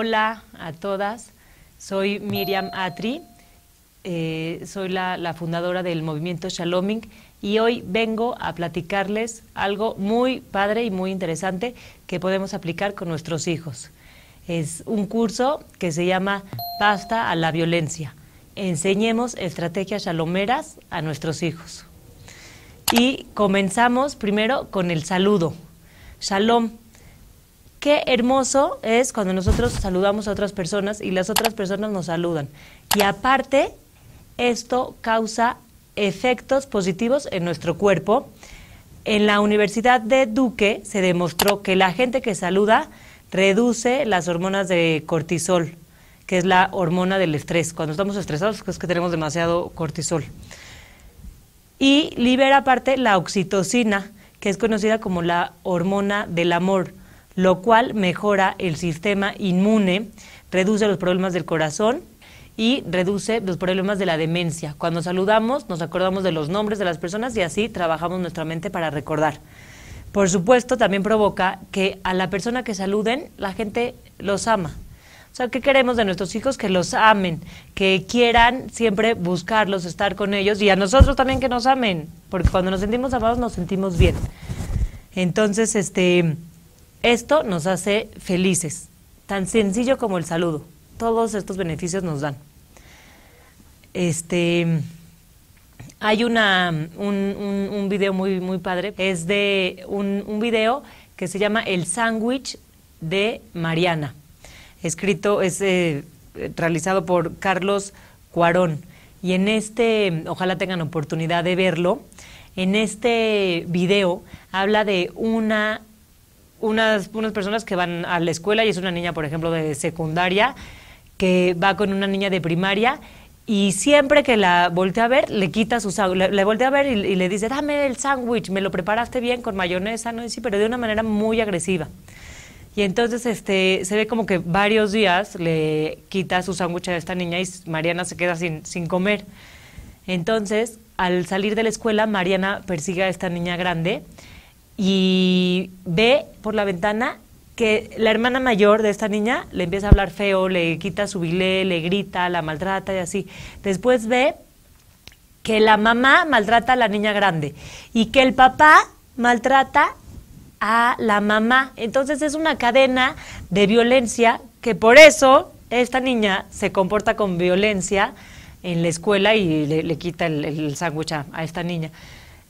Hola a todas, soy Miriam Atri, eh, soy la, la, fundadora del movimiento Shaloming y hoy vengo a platicarles algo muy padre y muy interesante que podemos aplicar con nuestros hijos. Es un curso que se llama Pasta a la Violencia. Enseñemos estrategias shalomeras a nuestros hijos. Y comenzamos primero con el saludo. Shalom qué hermoso es cuando nosotros saludamos a otras personas y las otras personas nos saludan. Y aparte, esto causa efectos positivos en nuestro cuerpo. En la Universidad de Duque se demostró que la gente que saluda reduce las hormonas de cortisol, que es la hormona del estrés. Cuando estamos estresados es que tenemos demasiado cortisol. Y libera aparte la oxitocina, que es conocida como la hormona del amor lo cual mejora el sistema inmune, reduce los problemas del corazón y reduce los problemas de la demencia. Cuando saludamos nos acordamos de los nombres de las personas y así trabajamos nuestra mente para recordar. Por supuesto, también provoca que a la persona que saluden la gente los ama. O sea, ¿qué queremos de nuestros hijos? Que los amen, que quieran siempre buscarlos, estar con ellos y a nosotros también que nos amen, porque cuando nos sentimos amados nos sentimos bien. Entonces, este, esto nos hace felices, tan sencillo como el saludo. Todos estos beneficios nos dan. Este, hay una, un, video muy, muy padre, es de un, video que se llama El sándwich de Mariana, escrito, es eh, realizado por Carlos Cuarón. Y en este, ojalá tengan oportunidad de verlo, en este video habla de una unas, unas personas que van a la escuela y es una niña, por ejemplo, de secundaria, que va con una niña de primaria y siempre que la voltea a ver, le quita su sándwich, le voltea a ver y, y, le dice, dame el sándwich, me lo preparaste bien con mayonesa, ¿no? Y sí, pero de una manera muy agresiva. Y entonces este, se ve como que varios días le quita su sándwich a esta niña y Mariana se queda sin, sin comer. Entonces, al salir de la escuela, Mariana persigue a esta niña grande y ve por la ventana que la hermana mayor de esta niña le empieza a hablar feo, le quita su bilé, le grita, la maltrata y así. Después ve que la mamá maltrata a la niña grande y que el papá maltrata a la mamá. Entonces es una cadena de violencia que por eso esta niña se comporta con violencia en la escuela y le, quita el, sándwich a esta niña.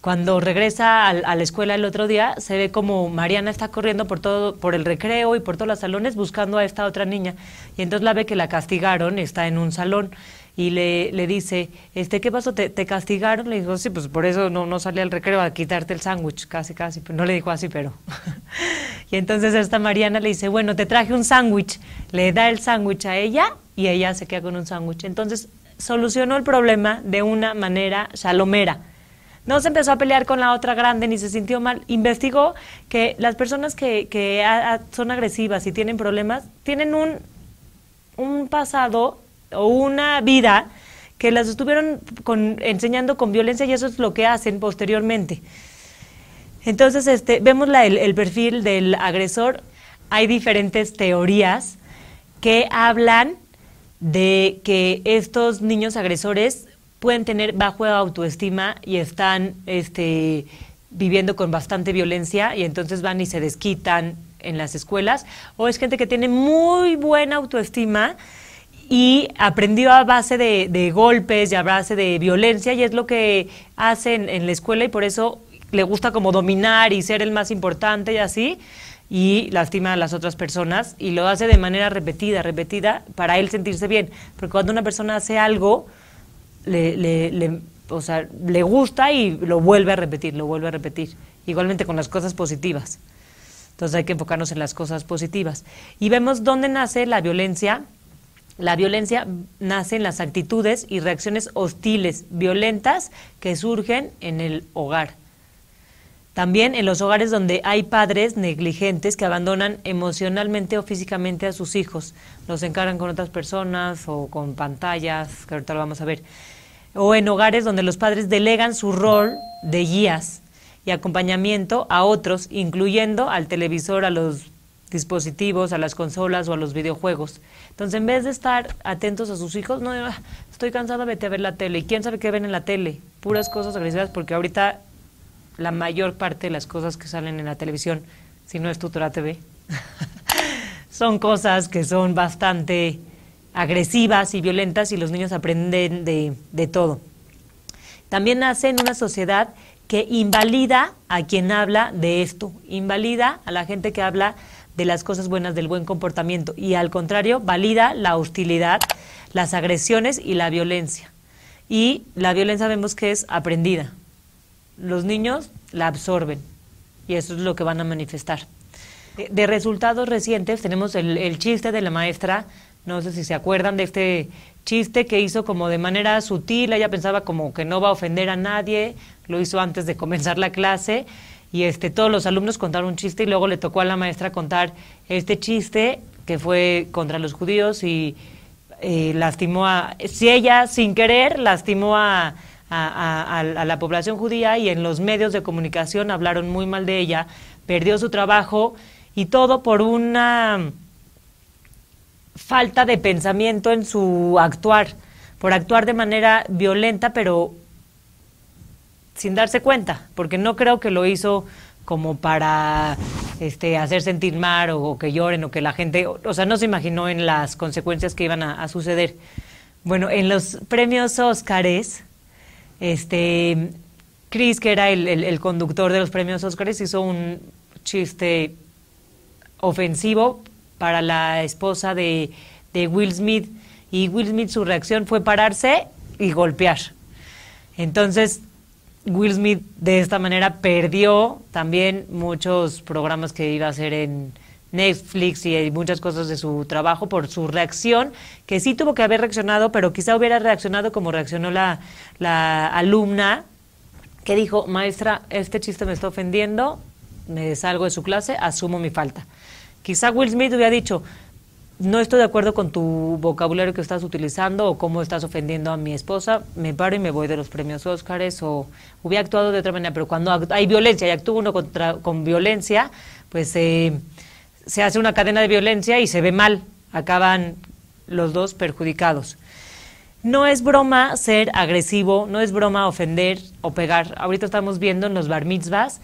Cuando regresa a la escuela el otro día, se ve como Mariana está corriendo por todo, por el recreo y por todos los salones buscando a esta otra niña. Y entonces la ve que la castigaron, está en un salón y le, dice, este, ¿qué pasó? ¿Te, castigaron? Le dijo, sí, pues por eso no, no salí al recreo a quitarte el sándwich, casi, casi. No le dijo así, pero... y entonces esta Mariana le dice, bueno, te traje un sándwich. Le da el sándwich a ella y ella se queda con un sándwich. Entonces solucionó el problema de una manera salomera. No se empezó a pelear con la otra grande ni se sintió mal. Investigó que las personas que, son agresivas y tienen problemas tienen un, un pasado o una vida que las estuvieron enseñando con violencia y eso es lo que hacen posteriormente. Entonces, este, vemos el perfil del agresor. Hay diferentes teorías que hablan de que estos niños agresores pueden tener bajo autoestima y están este, viviendo con bastante violencia y entonces van y se desquitan en las escuelas, o es gente que tiene muy buena autoestima y aprendió a base de, de golpes y a base de violencia y es lo que hacen en la escuela y por eso le gusta como dominar y ser el más importante y así y lastima a las otras personas y lo hace de manera repetida, repetida para él sentirse bien, porque cuando una persona hace algo, le, le, o sea, le gusta y lo vuelve a repetir, lo vuelve a repetir. Igualmente con las cosas positivas. Entonces hay que enfocarnos en las cosas positivas. Y vemos dónde nace la violencia. La violencia nace en las actitudes y reacciones hostiles, violentas, que surgen en el hogar. También en los hogares donde hay padres negligentes que abandonan emocionalmente o físicamente a sus hijos, los encargan con otras personas o con pantallas, que ahorita lo vamos a ver. O en hogares donde los padres delegan su rol de guías y acompañamiento a otros, incluyendo al televisor, a los dispositivos, a las consolas o a los videojuegos. Entonces, en vez de estar atentos a sus hijos, no, ah, estoy cansada, vete a ver la tele. ¿Y quién sabe qué ven en la tele? Puras cosas agresivas porque ahorita la mayor parte de las cosas que salen en la televisión, si no es Tutora TV, son cosas que son bastante agresivas y violentas y los niños aprenden de, de todo. También nace en una sociedad que invalida a quien habla de esto, invalida a la gente que habla de las cosas buenas, del buen comportamiento, y al contrario, valida la hostilidad, las agresiones y la violencia. Y la violencia vemos que es aprendida, los niños la absorben y eso es lo que van a manifestar. De, resultados recientes tenemos el, chiste de la maestra, no sé si se acuerdan de este chiste que hizo como de manera sutil, ella pensaba como que no va a ofender a nadie, lo hizo antes de comenzar la clase y este, todos los alumnos contaron un chiste y luego le tocó a la maestra contar este chiste que fue contra los judíos y eh, lastimó a, si ella sin querer lastimó a a, la población judía y en los medios de comunicación hablaron muy mal de ella, perdió su trabajo y todo por una falta de pensamiento en su actuar, por actuar de manera violenta, pero sin darse cuenta, porque no creo que lo hizo como para este, hacer sentir mal o, que lloren o que la gente, o, sea, no se imaginó en las consecuencias que iban a, suceder. Bueno, en los premios Óscares, este, Chris, que era el, conductor de los premios Oscars, hizo un chiste ofensivo para la esposa de, de, Will Smith. Y Will Smith su reacción fue pararse y golpear. Entonces, Will Smith de esta manera perdió también muchos programas que iba a hacer en, Netflix y muchas cosas de su trabajo por su reacción, que sí tuvo que haber reaccionado, pero quizá hubiera reaccionado como reaccionó la, alumna, que dijo, maestra, este chiste me está ofendiendo, me salgo de su clase, asumo mi falta. Quizá Will Smith hubiera dicho, no estoy de acuerdo con tu vocabulario que estás utilizando o cómo estás ofendiendo a mi esposa, me paro y me voy de los premios Óscares o hubiera actuado de otra manera, pero cuando hay violencia y actúa uno contra, con violencia, pues... Eh, se hace una cadena de violencia y se ve mal, acaban los dos perjudicados. No es broma ser agresivo, no es broma ofender o pegar. Ahorita estamos viendo en los bar mitzvahs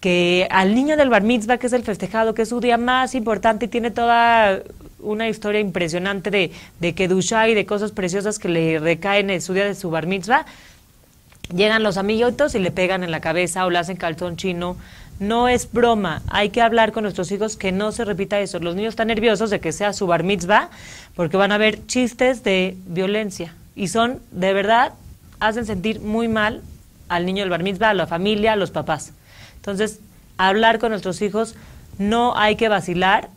que al niño del bar mitzvah, que es el festejado, que es su día más importante y tiene toda una historia impresionante de, de Kedusha y de cosas preciosas que le recaen en su día de su bar mitzvah, llegan los amiguitos y le pegan en la cabeza o le hacen calzón chino no es broma, hay que hablar con nuestros hijos que no se repita eso. Los niños están nerviosos de que sea su bar mitzvah porque van a ver chistes de violencia y son, de verdad, hacen sentir muy mal al niño del bar mitzvah, a la familia, a los papás. Entonces, hablar con nuestros hijos no hay que vacilar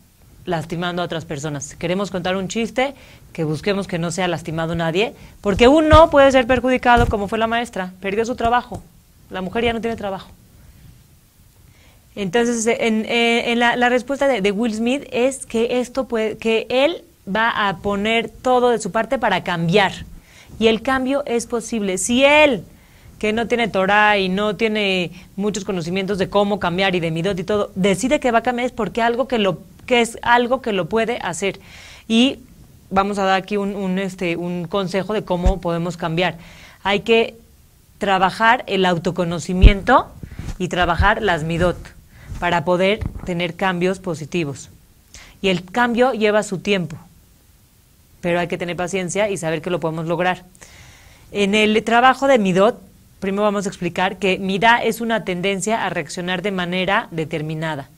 lastimando a otras personas. Queremos contar un chiste, que busquemos que no sea lastimado nadie, porque uno puede ser perjudicado como fue la maestra, perdió su trabajo, la mujer ya no tiene trabajo. Entonces, eh, eh, en, la, respuesta de, Will Smith es que esto puede, que él va a poner todo de su parte para cambiar. Y el cambio es posible. Si él, que no tiene Torah y no tiene muchos conocimientos de cómo cambiar y de Midot y todo, decide que va a cambiar es porque algo que lo, que es algo que lo puede hacer. Y vamos a dar aquí un este, consejo de cómo podemos cambiar. Hay que trabajar el autoconocimiento y trabajar las Midot para poder tener cambios positivos. Y el cambio lleva su tiempo, pero hay que tener paciencia y saber que lo podemos lograr. En el trabajo de Midot, primero vamos a explicar que mira es una tendencia a reaccionar de manera determinada.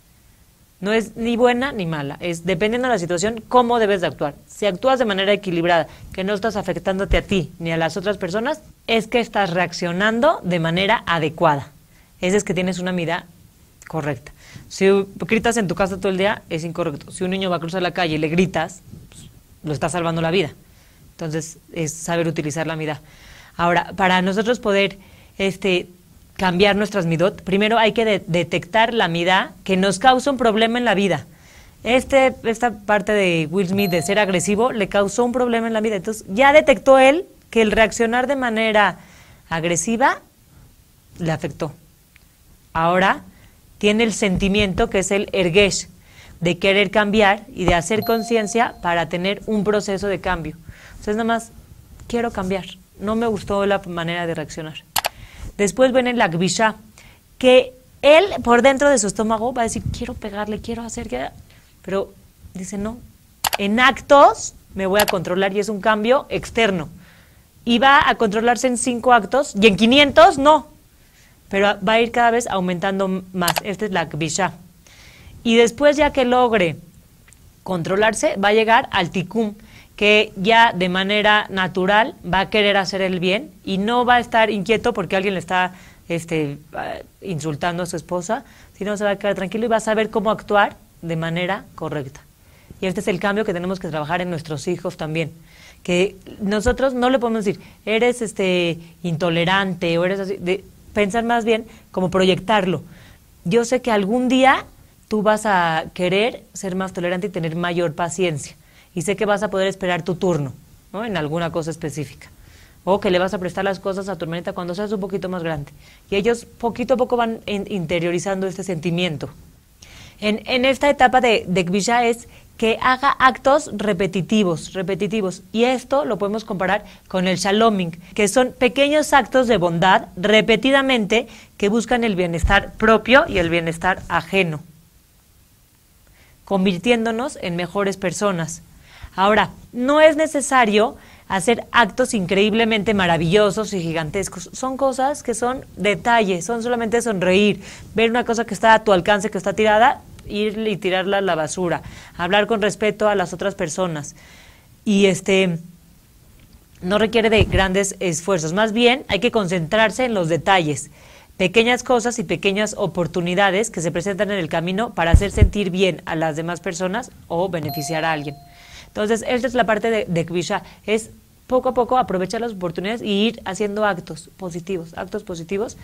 No es ni buena ni mala, es dependiendo de la situación cómo debes de actuar. Si actúas de manera equilibrada, que no estás afectándote a ti ni a las otras personas, es que estás reaccionando de manera adecuada. Esa es que tienes una mirada correcta. Si gritas en tu casa todo el día, es incorrecto. Si un niño va a cruzar la calle y le gritas, pues, lo está salvando la vida. Entonces, es saber utilizar la mirada. Ahora, para nosotros poder este, cambiar nuestras midot, primero hay que detectar la mirada que nos causa un problema en la vida. Este, esta parte de Will Smith de ser agresivo le causó un problema en la vida. Entonces, ya detectó él que el reaccionar de manera agresiva le afectó. Ahora, tiene el sentimiento que es el ergesh, de querer cambiar y de hacer conciencia para tener un proceso de cambio. Entonces nada más, quiero cambiar. No me gustó la manera de reaccionar. Después viene la akbisha, que él por dentro de su estómago va a decir, quiero pegarle, quiero hacer que... Pero dice, no, en actos me voy a controlar y es un cambio externo. Y va a controlarse en cinco actos y en 500 no pero va a ir cada vez aumentando más. Esta es la Kvisha. Y después, ya que logre controlarse, va a llegar al Tikkun, que ya de manera natural va a querer hacer el bien y no va a estar inquieto porque alguien le está este, ah, insultando a su esposa, sino se va a quedar tranquilo y va a saber cómo actuar de manera correcta. Y este es el cambio que tenemos que trabajar en nuestros hijos también. Que nosotros no le podemos decir, eres este intolerante o eres así pensar más bien como proyectarlo. Yo sé que algún día tú vas a querer ser más tolerante y tener mayor paciencia. Y sé que vas a poder esperar tu turno, ¿no? En alguna cosa específica. O que le vas a prestar las cosas a tu hermanita cuando seas un poquito más grande. Y ellos poquito a poco van interiorizando este sentimiento. En, esta etapa de, de Kvisha es que haga actos repetitivos, repetitivos. Y esto lo podemos comparar con el shaloming, que son pequeños actos de bondad repetidamente que buscan el bienestar propio y el bienestar ajeno, convirtiéndonos en mejores personas. Ahora, no es necesario hacer actos increíblemente maravillosos y gigantescos. Son cosas que son detalles, son solamente sonreír, ver una cosa que está a tu alcance, que está tirada, ir y tirarla a la basura, hablar con respeto a las otras personas. Y este no requiere de grandes esfuerzos, más bien hay que concentrarse en los detalles, pequeñas cosas y pequeñas oportunidades que se presentan en el camino para hacer sentir bien a las demás personas o beneficiar a alguien. Entonces, esta es la parte de, de Kvisha, es poco a poco aprovechar las oportunidades y ir haciendo actos positivos, actos positivos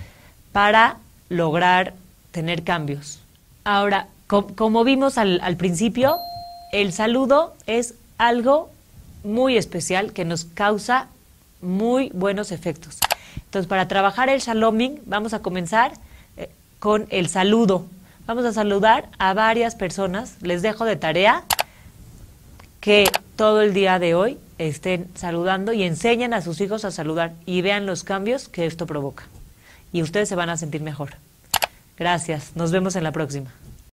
para lograr tener cambios. Ahora, como, vimos al, principio, el saludo es algo muy especial que nos causa muy buenos efectos. Entonces, para trabajar el shaloming, vamos a comenzar eh, con el saludo. Vamos a saludar a varias personas. Les dejo de tarea que todo el día de hoy estén saludando y enseñen a sus hijos a saludar y vean los cambios que esto provoca. Y ustedes se van a sentir mejor. Gracias. Nos vemos en la próxima.